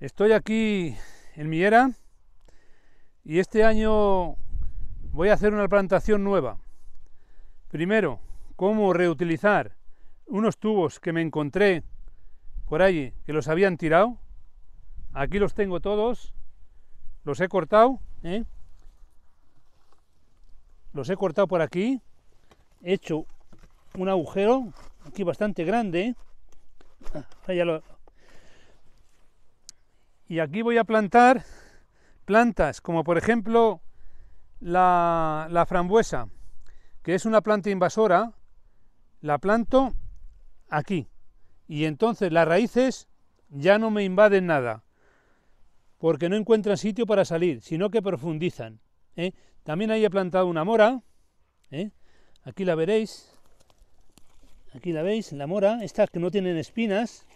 Estoy aquí en Miera y este año voy a hacer una plantación nueva. Primero, cómo reutilizar unos tubos que me encontré por allí, que los habían tirado. Aquí los tengo todos, los he cortado, ¿eh? los he cortado por aquí, he hecho un agujero aquí bastante grande, ah, y aquí voy a plantar plantas como por ejemplo la, frambuesa, que es una planta invasora, la planto aquí. Y entonces las raíces ya no me invaden nada, porque no encuentran sitio para salir, sino que profundizan. ¿eh? También ahí he plantado una mora, ¿eh? aquí la veréis, aquí la veis, la mora, estas que no tienen espinas,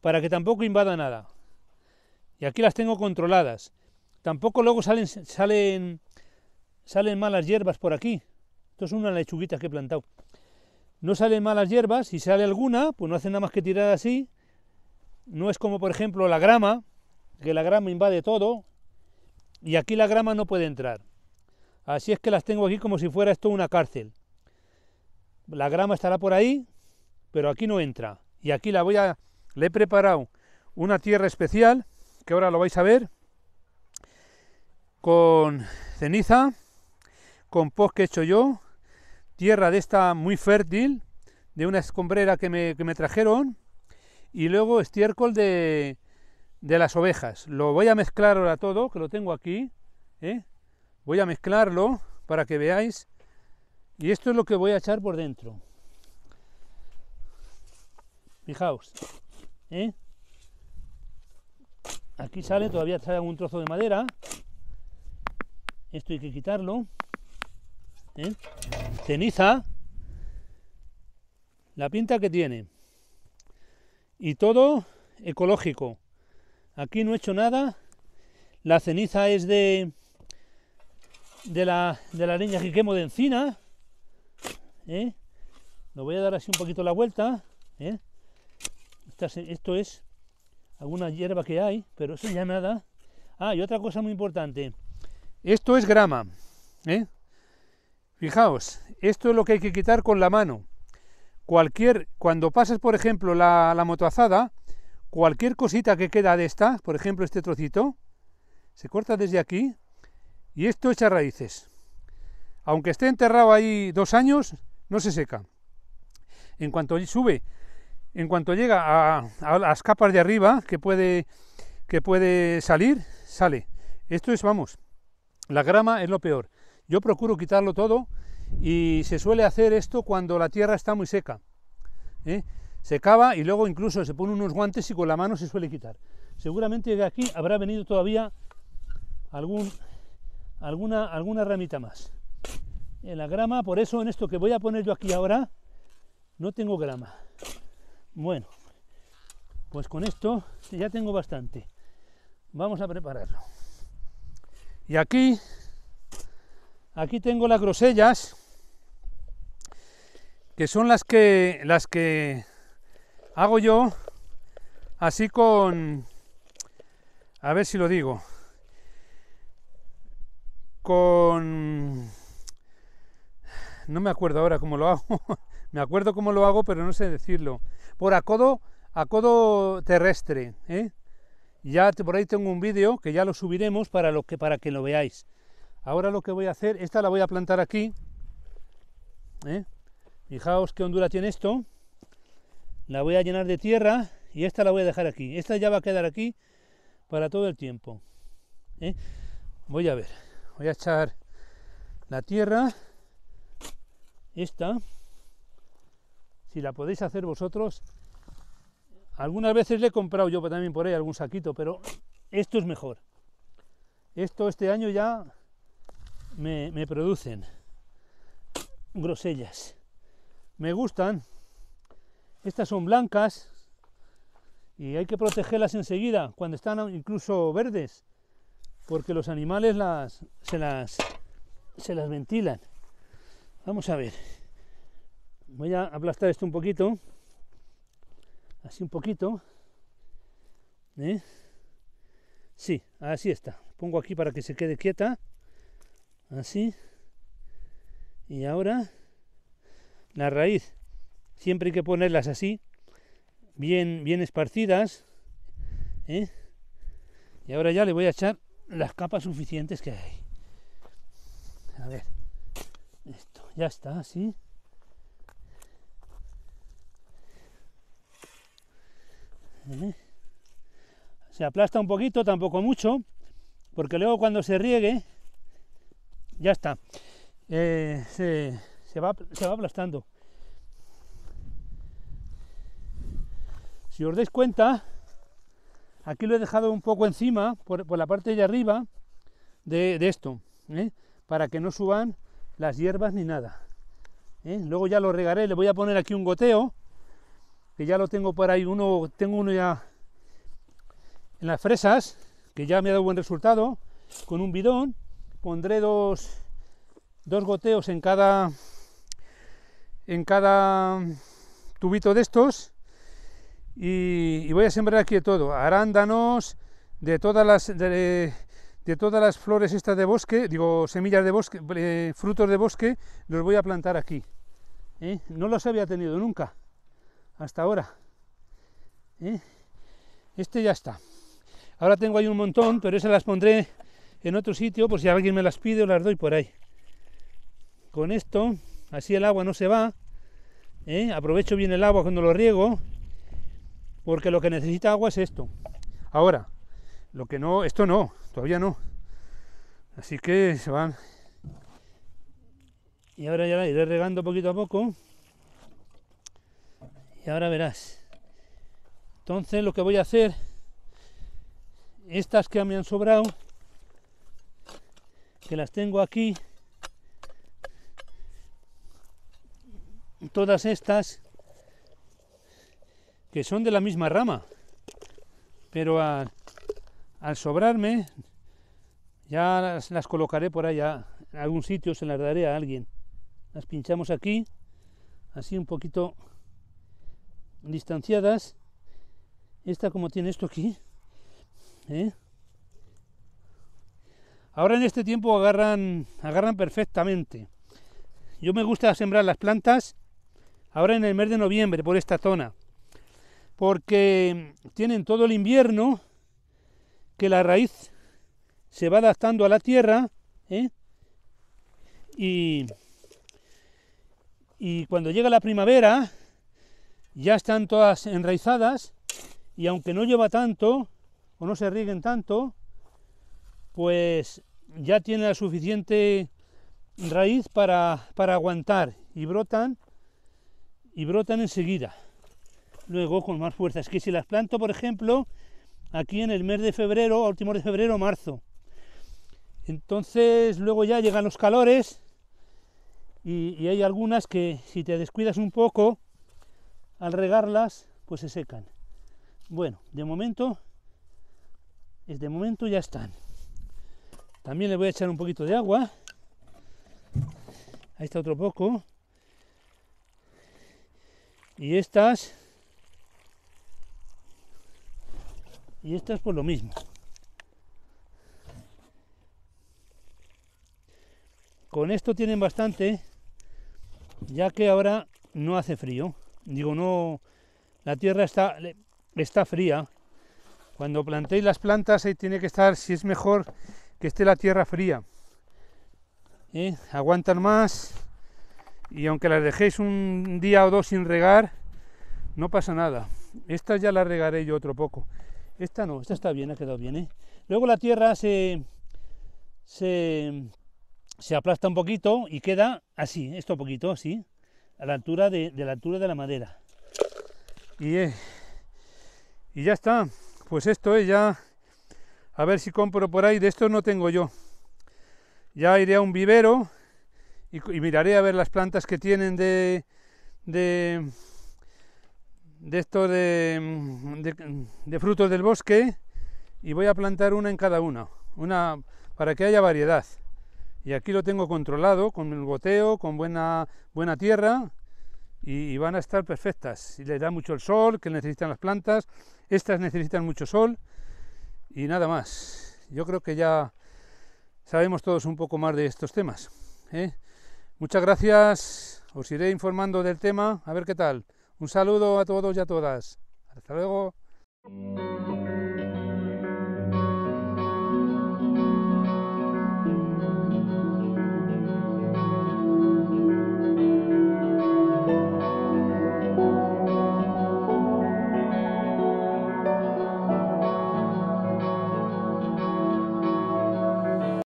para que tampoco invada nada. Y aquí las tengo controladas. Tampoco luego salen, salen, salen malas hierbas por aquí. Esto es una lechuguita que he plantado. No salen malas hierbas, si sale alguna, pues no hace nada más que tirar así. No es como por ejemplo la grama, que la grama invade todo, y aquí la grama no puede entrar. Así es que las tengo aquí como si fuera esto una cárcel. La grama estará por ahí, pero aquí no entra. Y aquí la voy a le he preparado una tierra especial, que ahora lo vais a ver, con ceniza, con post que he hecho yo, tierra de esta muy fértil, de una escombrera que me, trajeron, y luego estiércol de, de, las ovejas. Lo voy a mezclar ahora todo, que lo tengo aquí. ¿eh? Voy a mezclarlo para que veáis. Y esto es lo que voy a echar por dentro. Fijaos. ¿eh? Aquí sale, todavía trae algún trozo de madera. Esto hay que quitarlo. ¿eh? Ceniza. La pinta que tiene. Y todo ecológico. Aquí no he hecho nada. La ceniza es de, de, la, de la leña que quemo de encina. ¿eh? Lo voy a dar así un poquito la vuelta. Eh, esto es alguna hierba que hay, pero eso ya nada. Ah, y otra cosa muy importante. Esto es grama. ¿eh? Fijaos, esto es lo que hay que quitar con la mano. Cualquier, cuando pasas, por ejemplo, la, la motoazada, cualquier cosita que queda de esta, por ejemplo, este trocito, se corta desde aquí y esto echa raíces. Aunque esté enterrado ahí dos años, no se seca. En cuanto sube en cuanto llega a, las capas de arriba que puede, que puede salir, sale. Esto es, vamos, la grama es lo peor. Yo procuro quitarlo todo y se suele hacer esto cuando la tierra está muy seca. ¿eh? Se cava y luego incluso se pone unos guantes y con la mano se suele quitar. Seguramente de aquí habrá venido todavía algún, alguna, alguna ramita más. En la grama, por eso en esto que voy a poner yo aquí ahora, no tengo grama. Bueno, pues con esto ya tengo bastante. Vamos a prepararlo. Y aquí, aquí tengo las grosellas, que son las que, las que hago yo así con, a ver si lo digo, con, no me acuerdo ahora cómo lo hago, me acuerdo cómo lo hago, pero no sé decirlo por acodo, acodo terrestre. ¿eh? Ya por ahí tengo un vídeo que ya lo subiremos para, lo que, para que lo veáis. Ahora lo que voy a hacer, esta la voy a plantar aquí. ¿eh? Fijaos qué hondura tiene esto. La voy a llenar de tierra y esta la voy a dejar aquí. Esta ya va a quedar aquí para todo el tiempo. ¿eh? Voy a ver. Voy a echar la tierra. Esta si la podéis hacer vosotros. Algunas veces le he comprado yo también por ahí algún saquito, pero esto es mejor. Esto este año ya me, me producen grosellas. Me gustan. Estas son blancas y hay que protegerlas enseguida, cuando están incluso verdes, porque los animales las, se, las, se las ventilan. Vamos a ver voy a aplastar esto un poquito, así un poquito, ¿Eh? sí, así está, pongo aquí para que se quede quieta, así, y ahora la raíz, siempre hay que ponerlas así, bien, bien esparcidas, ¿Eh? y ahora ya le voy a echar las capas suficientes que hay, a ver, esto, ya está, así, Se aplasta un poquito, tampoco mucho, porque luego cuando se riegue, ya está. Eh, se, va, aplastando. Si os dais cuenta, aquí lo he dejado un poco encima, por, la parte de arriba, de, esto, ¿eh? para que no suban las hierbas ni nada. ¿eh? Luego ya lo regaré, le voy a poner aquí un goteo, que ya lo tengo por ahí, uno, tengo uno ya en las fresas, que ya me ha dado buen resultado, con un bidón, pondré dos, dos goteos en cada, en cada tubito de estos, y, voy a sembrar aquí todo, arándanos, de todas las... De, todas las flores estas de bosque, digo semillas de bosque, eh, frutos de bosque, los voy a plantar aquí. ¿eh? No los había tenido nunca hasta ahora. ¿eh? Este ya está. Ahora tengo ahí un montón, pero esas las pondré en otro sitio por si alguien me las pide o las doy por ahí. Con esto, así el agua no se va. ¿eh? Aprovecho bien el agua cuando lo riego, porque lo que necesita agua es esto. Ahora, lo que no, esto no, todavía no. Así que se van. Y ahora ya la iré regando poquito a poco ahora verás. Entonces lo que voy a hacer, estas que me han sobrado, que las tengo aquí, todas estas, que son de la misma rama, pero al, sobrarme, ya las, las, colocaré por allá, en algún sitio se las daré a alguien. Las pinchamos aquí, así un poquito distanciadas. Esta como tiene esto aquí. ¿eh? Ahora en este tiempo agarran, agarran perfectamente. Yo me gusta sembrar las plantas ahora en el mes de noviembre por esta zona. Porque tienen todo el invierno que la raíz se va adaptando a la tierra ¿eh? y, y cuando llega la primavera ya están todas enraizadas y aunque no lleva tanto o no se rieguen tanto, pues ya tiene la suficiente raíz para, aguantar y brotan y brotan enseguida. Luego con más fuerza. Es que si las planto, por ejemplo, aquí en el mes de febrero, último de febrero, marzo, entonces luego ya llegan los calores y hay algunas que si te descuidas un poco, al regarlas pues se secan. Bueno, de momento, de momento ya están. También le voy a echar un poquito de agua. Ahí está otro poco. Y estas, y estas pues lo mismo. Con esto tienen bastante, ya que ahora no hace frío. Digo, no, la tierra está, está fría. Cuando plantéis las plantas ahí tiene que estar, si es mejor, que esté la tierra fría. ¿Eh? Aguantan más y aunque las dejéis un día o dos sin regar, no pasa nada. Esta ya la regaré yo otro poco. Esta no, esta está bien, ha quedado bien. ¿eh? Luego la tierra se, se, se aplasta un poquito y queda así, esto poquito, así a la altura de, la altura de la madera. Y, eh, y ya está. Pues esto es ya. A ver si compro por ahí. De esto no tengo yo. Ya iré a un vivero y, miraré a ver las plantas que tienen de. de de esto de, frutos del bosque y voy a plantar una en cada una una para que haya variedad y aquí lo tengo controlado con el goteo, con buena, buena tierra y, van a estar perfectas. Y les da mucho el sol que necesitan las plantas, estas necesitan mucho sol y nada más. Yo creo que ya sabemos todos un poco más de estos temas. ¿eh? Muchas gracias, os iré informando del tema, a ver qué tal. Un saludo a todos y a todas. Hasta luego.